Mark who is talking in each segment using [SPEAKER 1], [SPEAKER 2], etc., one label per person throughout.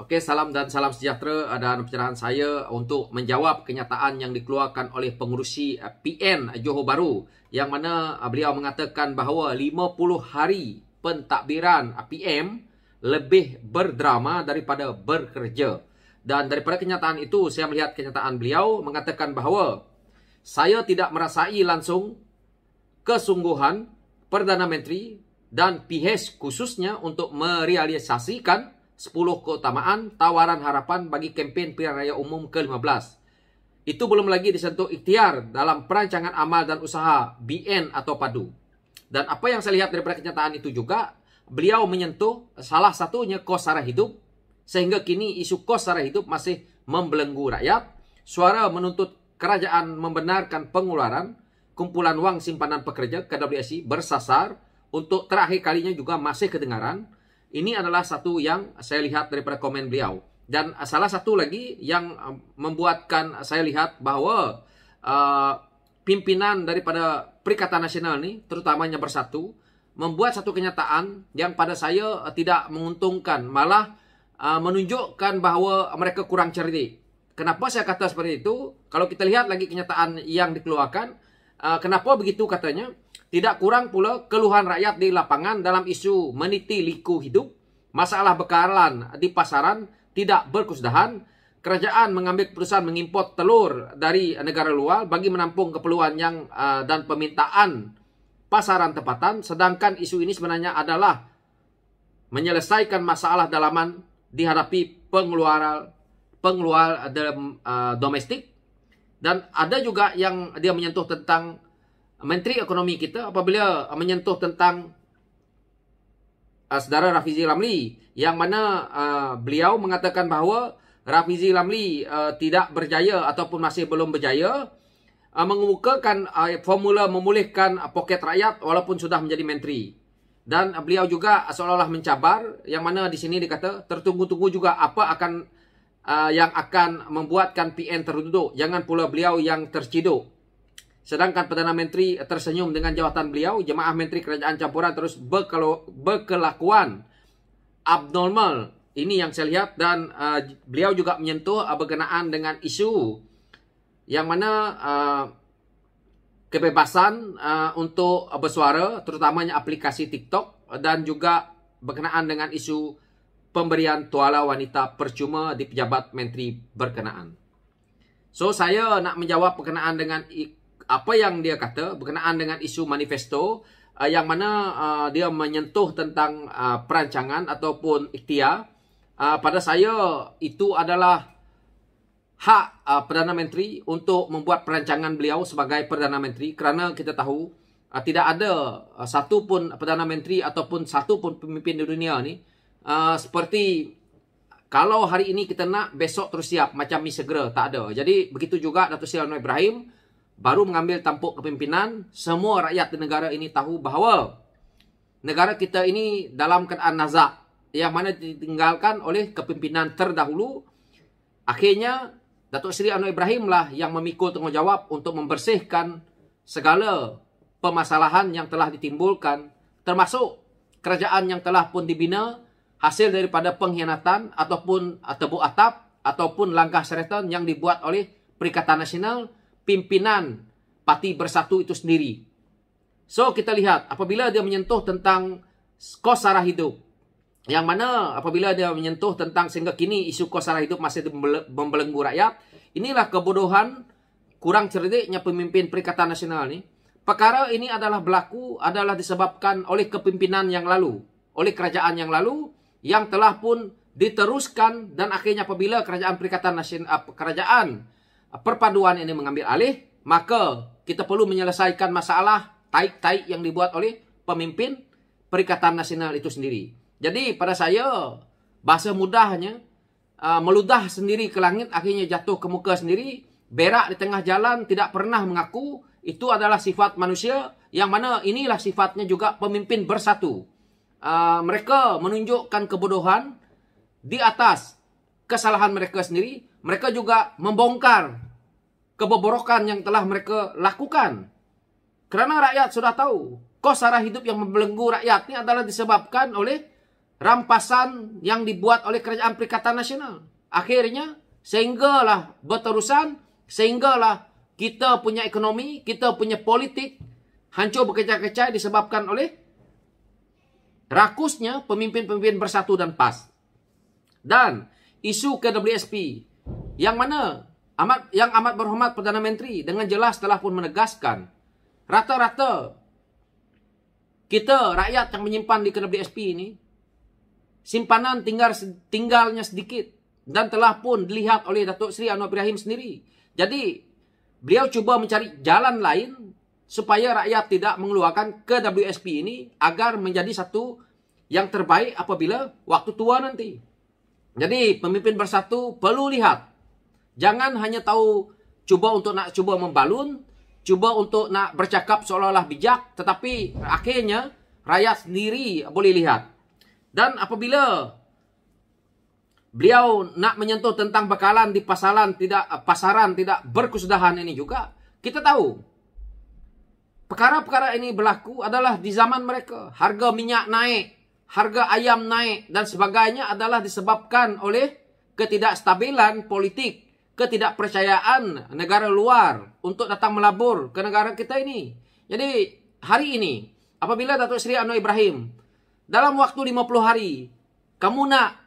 [SPEAKER 1] Okey, salam dan salam sejahtera dan pencerahan saya untuk menjawab kenyataan yang dikeluarkan oleh pengurusi eh, PN Johor Bahru yang mana eh, beliau mengatakan bahawa 50 hari pentadbiran eh, PM lebih berdrama daripada bekerja. Dan daripada kenyataan itu, saya melihat kenyataan beliau mengatakan bahawa saya tidak merasai langsung kesungguhan Perdana Menteri dan PH khususnya untuk merealisasikan 10 keutamaan tawaran harapan bagi kampanye pilihan raya umum ke-15. Itu belum lagi disentuh ikhtiar dalam perancangan amal dan usaha BN atau padu. Dan apa yang saya lihat daripada kenyataan itu juga, beliau menyentuh salah satunya kos sara hidup, sehingga kini isu kos sara hidup masih membelenggu rakyat, suara menuntut kerajaan membenarkan pengeluaran, kumpulan uang simpanan pekerja KWSI bersasar, untuk terakhir kalinya juga masih kedengaran, ini adalah satu yang saya lihat daripada komen beliau. Dan salah satu lagi yang eh, membuatkan saya lihat bahwa uh, pimpinan daripada Perikatan Nasional ini, terutamanya Bersatu, membuat satu kenyataan yang pada saya eh, tidak menguntungkan, malah uh, menunjukkan bahwa mereka kurang cerdik. Kenapa saya kata seperti itu? Kalau kita lihat lagi kenyataan yang dikeluarkan, uh, kenapa begitu katanya? Tidak kurang pula keluhan rakyat di lapangan dalam isu meniti liku hidup, masalah bekalan di pasaran tidak berkesudahan, kerajaan mengambil keputusan mengimport telur dari negara luar bagi menampung keperluan yang uh, dan permintaan pasaran tempatan, sedangkan isu ini sebenarnya adalah menyelesaikan masalah dalaman dihadapi pengeluaran pengeluar eh, dalam uh, eh, domestik dan ada juga yang dia menyentuh tentang Menteri Ekonomi kita apabila menyentuh tentang ah, saudara Rafizi Ramli yang mana ah, beliau mengatakan bahawa Rafizi Ramli ah, tidak berjaya ataupun masih belum berjaya mengemukakan formula memulihkan poket rakyat walaupun sudah menjadi menteri. Dan beliau juga seolah-olah mencabar yang mana di sini dikata tertunggu-tunggu juga apa akan yang akan membuatkan PN terduduk. Jangan pula beliau yang terciduk. Sedangkan Perdana Menteri tersenyum dengan jawatan beliau, jemaah Menteri Kerajaan Campuran terus berkelakuan abnormal. Ini yang saya lihat dan uh, beliau juga menyentuh uh, berkenaan dengan isu yang mana uh, kebebasan uh, untuk bersuara, terutamanya aplikasi TikTok dan juga berkenaan dengan isu pemberian tuala wanita percuma di pejabat Menteri berkenaan. So, saya nak menjawab berkenaan dengan apa yang dia kata berkenaan dengan isu manifesto uh, yang mana uh, dia menyentuh tentang uh, perancangan ataupun ikhtiar. Uh, pada saya, itu adalah hak uh, Perdana Menteri untuk membuat perancangan beliau sebagai Perdana Menteri kerana kita tahu uh, tidak ada uh, satu pun Perdana Menteri ataupun satu pun pemimpin di dunia ini uh, seperti kalau hari ini kita nak besok terus siap macam mi segera tak ada jadi begitu juga Datuk Seri Anwar Ibrahim baru mengambil tampuk kepimpinan, semua rakyat di negara ini tahu bahawa negara kita ini dalam keadaan nazak yang mana ditinggalkan oleh kepimpinan terdahulu. Akhirnya, Datuk Seri Anwar Ibrahim lah yang memikul tanggungjawab untuk membersihkan segala permasalahan yang telah ditimbulkan termasuk kerajaan yang telah pun dibina hasil daripada pengkhianatan ataupun tebu atap ataupun langkah seretan yang dibuat oleh Perikatan Nasional pimpinan Parti Bersatu itu sendiri. So kita lihat apabila dia menyentuh tentang kos sara hidup. Yang mana apabila dia menyentuh tentang sehingga kini isu kos sara hidup masih membelenggu rakyat. Inilah kebodohan kurang cerdiknya pemimpin Perikatan Nasional ini. Perkara ini adalah berlaku adalah disebabkan oleh kepimpinan yang lalu. Oleh kerajaan yang lalu yang telah pun diteruskan dan akhirnya apabila kerajaan Perikatan Nasional, kerajaan perpaduan ini mengambil alih, maka kita perlu menyelesaikan masalah taik-taik yang dibuat oleh pemimpin Perikatan Nasional itu sendiri. Jadi pada saya, bahasa mudahnya, uh, meludah sendiri ke langit, akhirnya jatuh ke muka sendiri, berak di tengah jalan, tidak pernah mengaku, itu adalah sifat manusia, yang mana inilah sifatnya juga pemimpin bersatu. Uh, mereka menunjukkan kebodohan di atas kesalahan mereka sendiri, mereka juga membongkar kebobrokan yang telah mereka lakukan. Kerana rakyat sudah tahu, kos arah hidup yang membelenggu rakyat ini adalah disebabkan oleh rampasan yang dibuat oleh Kerajaan Perikatan Nasional. Akhirnya, sehinggalah berterusan, sehinggalah kita punya ekonomi, kita punya politik hancur berkecah-kecah disebabkan oleh rakusnya pemimpin-pemimpin bersatu dan PAS. Dan isu KWSP yang mana amat yang amat berhormat Perdana Menteri dengan jelas telah pun menegaskan rata-rata kita rakyat yang menyimpan di kedai SP ini simpanan tinggal tinggalnya sedikit dan telah pun dilihat oleh Datuk Seri Anwar Ibrahim sendiri. Jadi beliau cuba mencari jalan lain supaya rakyat tidak mengeluarkan ke WSP ini agar menjadi satu yang terbaik apabila waktu tua nanti. Jadi pemimpin bersatu perlu lihat Jangan hanya tahu cuba untuk nak cuba membalun, cuba untuk nak bercakap seolah-olah bijak, tetapi akhirnya rakyat sendiri boleh lihat. Dan apabila beliau nak menyentuh tentang bekalan di pasaran tidak pasaran tidak berkesudahan ini juga, kita tahu perkara-perkara ini berlaku adalah di zaman mereka. Harga minyak naik, harga ayam naik dan sebagainya adalah disebabkan oleh ketidakstabilan politik ketidakpercayaan negara luar untuk datang melabur ke negara kita ini. Jadi hari ini apabila Datuk Seri Anwar Ibrahim dalam waktu 50 hari kamu nak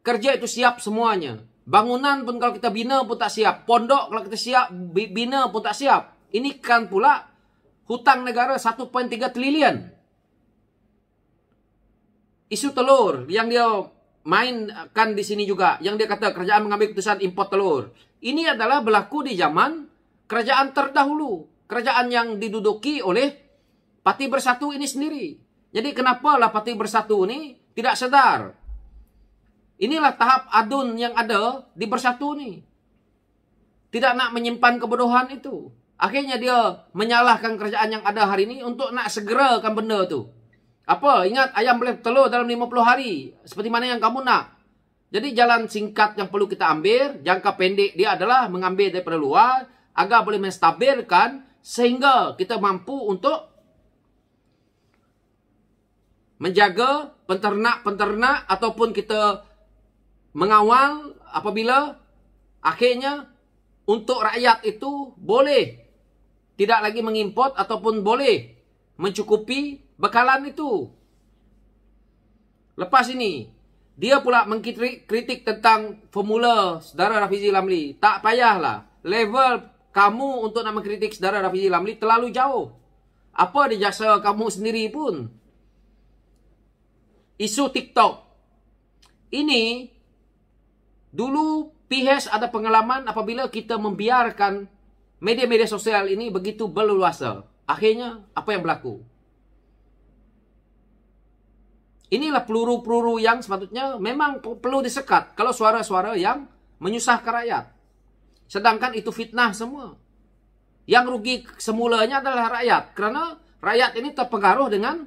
[SPEAKER 1] kerja itu siap semuanya. Bangunan pun kalau kita bina pun tak siap. Pondok kalau kita siap bina pun tak siap. Ini kan pula hutang negara 1.3 trilion. Isu telur yang dia mainkan di sini juga yang dia kata kerajaan mengambil keputusan import telur. Ini adalah berlaku di zaman kerajaan terdahulu, kerajaan yang diduduki oleh Parti Bersatu ini sendiri. Jadi kenapa lah Parti Bersatu ini tidak sedar? Inilah tahap adun yang ada di Bersatu ini. Tidak nak menyimpan kebodohan itu. Akhirnya dia menyalahkan kerajaan yang ada hari ini untuk nak segerakan benda tu. Apa? Ingat ayam boleh telur dalam 50 hari. Seperti mana yang kamu nak. Jadi jalan singkat yang perlu kita ambil, jangka pendek dia adalah mengambil daripada luar agar boleh menstabilkan sehingga kita mampu untuk menjaga penternak-penternak ataupun kita mengawal apabila akhirnya untuk rakyat itu boleh tidak lagi mengimport ataupun boleh mencukupi bekalan itu. Lepas ini, dia pula mengkritik tentang formula saudara Rafizi Lamli. Tak payahlah. Level kamu untuk nak mengkritik saudara Rafizi Lamli terlalu jauh. Apa di jasa kamu sendiri pun. Isu TikTok. Ini, dulu PH ada pengalaman apabila kita membiarkan media-media sosial ini begitu berluasa. Akhirnya, apa yang berlaku? inilah peluru-peluru yang sepatutnya memang perlu disekat kalau suara-suara yang menyusahkan rakyat. Sedangkan itu fitnah semua. Yang rugi semulanya adalah rakyat. Kerana rakyat ini terpengaruh dengan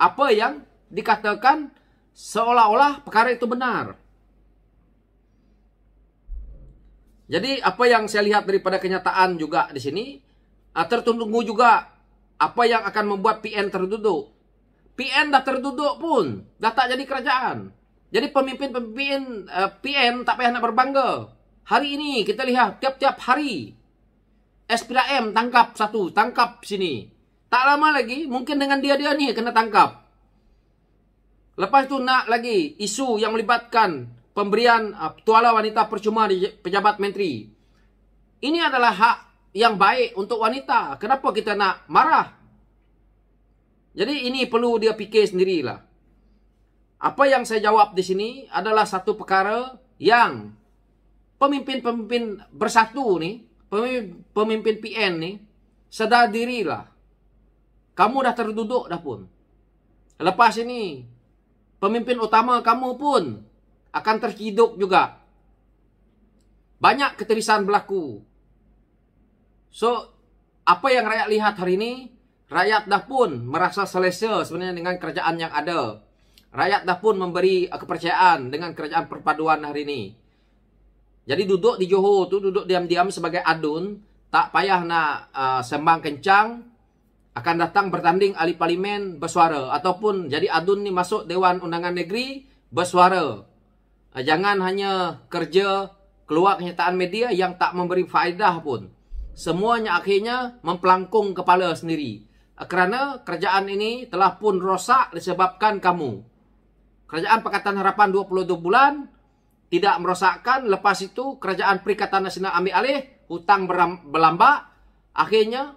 [SPEAKER 1] apa yang dikatakan seolah-olah perkara itu benar. Jadi apa yang saya lihat daripada kenyataan juga di sini, ah, tertunggu juga apa yang akan membuat PN terduduk. PN dah terduduk pun dah tak jadi kerajaan. Jadi pemimpin-pemimpin uh, eh, PN tak payah nak berbangga. Hari ini kita lihat tiap-tiap hari SPM tangkap satu, tangkap sini. Tak lama lagi mungkin dengan dia-dia ni kena tangkap. Lepas tu nak lagi isu yang melibatkan pemberian uh, eh, tuala wanita percuma di pejabat menteri. Ini adalah hak yang baik untuk wanita. Kenapa kita nak marah? Jadi ini perlu dia fikir sendirilah. Apa yang saya jawab di sini adalah satu perkara yang pemimpin-pemimpin bersatu ni, pemimpin pemimpin PN ni, sedar dirilah. Kamu dah terduduk dah pun. Lepas ini, pemimpin utama kamu pun akan terhidup juga. Banyak keterisan berlaku. So, apa yang rakyat lihat hari ini, Rakyat dah pun merasa selesa sebenarnya dengan kerajaan yang ada. Rakyat dah pun memberi kepercayaan dengan kerajaan perpaduan hari ini. Jadi duduk di Johor tu duduk diam-diam sebagai adun. Tak payah nak uh, sembang kencang. Akan datang bertanding ahli parlimen bersuara. Ataupun jadi adun ni masuk Dewan Undangan Negeri bersuara. Uh, jangan hanya kerja keluar kenyataan media yang tak memberi faedah pun. Semuanya akhirnya mempelangkung kepala sendiri. Ah, kerana kerajaan ini telah pun rosak disebabkan kamu. Kerajaan Pakatan Harapan 22 bulan tidak merosakkan. Lepas itu, Kerajaan Perikatan Nasional ambil alih, hutang berlambak. Akhirnya,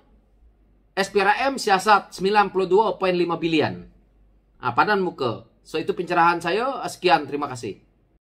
[SPEAKER 1] SPRM siasat 92.5 bilion. Nah, padan muka. So, itu pencerahan saya. Ah, sekian, terima kasih.